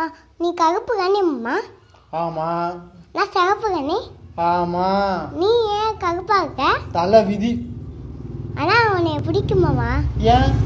அம்மா நீ கருப்பு கண்ணிம்மா ஆமா நான் சிகப்பு கண்ணி ஆமா நீ ஏன் கருப்பா இருக்க தலை விதி ஆனா உன்னை பிடிக்குமாமா ஏன்